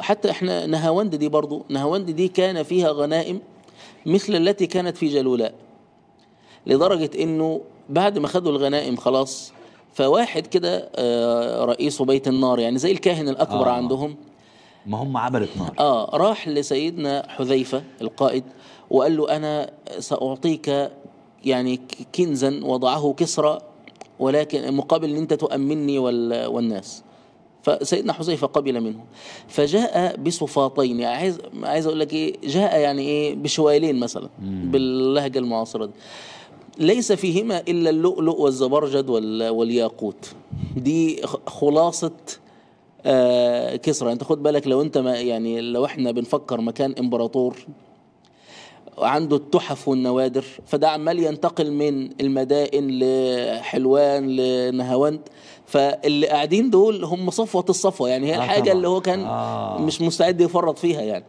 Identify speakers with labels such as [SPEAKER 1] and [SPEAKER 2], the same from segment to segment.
[SPEAKER 1] حتى احنا نهاوند دي برضو نهاوند دي كان فيها غنائم مثل التي كانت في جلولاء لدرجة انه بعد ما خدوا الغنائم خلاص فواحد كده آه، رئيس بيت النار يعني زي الكاهن الاكبر آه عندهم ما هم عبرة نار اه راح لسيدنا حذيفة القائد وقال له انا ساعطيك يعني كنزا وضعه كسرى ولكن مقابل ان انت تؤمني والناس فسيدنا حذيفة قبل منه فجاء بصفاطين يعني عايز عايز اقول لك ايه جاء يعني ايه بشوالين مثلا باللهجة المعاصرة دي ليس فيهما الا اللؤلؤ والزبرجد والياقوت دي خلاصة آه كسرى يعني انت خد بالك لو انت ما يعني لو احنا بنفكر مكان امبراطور عنده التحف والنوادر فده عمال ينتقل من المدائن لحلوان لنهاوند فاللي قاعدين دول هم صفوة الصفوة يعني هي آه الحاجة طبعا. اللي هو كان آه. مش مستعد يفرط فيها يعني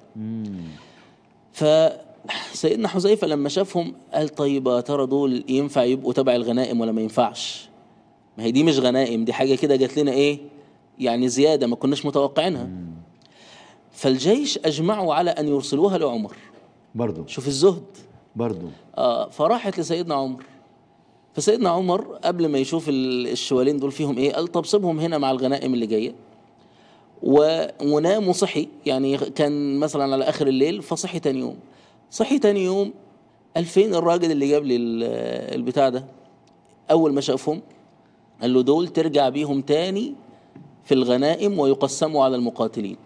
[SPEAKER 1] فسيدنا حذيفة لما شافهم قال طيب يا ترى دول ينفع يبقوا تبع الغنائم ولا ما ينفعش ما هي دي مش غنائم دي حاجة كده جات لنا ايه يعني زيادة ما كناش متوقعينها مم. فالجيش أجمعوا على أن يرسلوها لعمر برضو شوف الزهد برضو آه فراحت لسيدنا عمر فسيدنا عمر قبل ما يشوف الشوالين دول فيهم ايه قال طب سيبهم هنا مع الغنائم اللي جايه ونام وصحي يعني كان مثلا على اخر الليل فصحي تاني يوم صحي تاني يوم قال فين الراجل اللي جاب لي البتاع ده اول ما شافهم قال له دول ترجع بيهم تاني في الغنائم ويقسموا على المقاتلين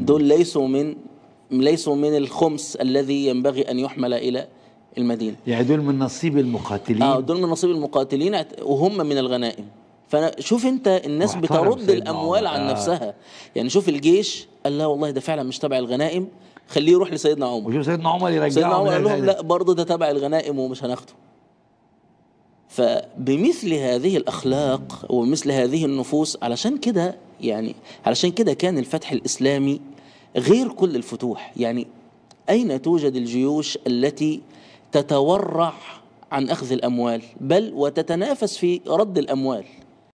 [SPEAKER 1] دول ليسوا من ليسوا من الخمس الذي ينبغي أن يحمل إلى المدينة يعني دول من نصيب المقاتلين اه دول من نصيب المقاتلين وهم من الغنائم فشوف انت الناس بترد الاموال عن آه. نفسها يعني شوف الجيش قال لا والله ده فعلا مش تبع الغنائم خليه يروح لسيدنا عمر وشوف سيدنا عمر يرجعه سيدنا عمر قال لهم لا برضه ده تبع الغنائم ومش هناخده فبمثل هذه الاخلاق ومثل هذه النفوس علشان كده يعني علشان كده كان الفتح الاسلامي غير كل الفتوح يعني أين توجد الجيوش التي تتورع عن أخذ الأموال بل وتتنافس في رد الأموال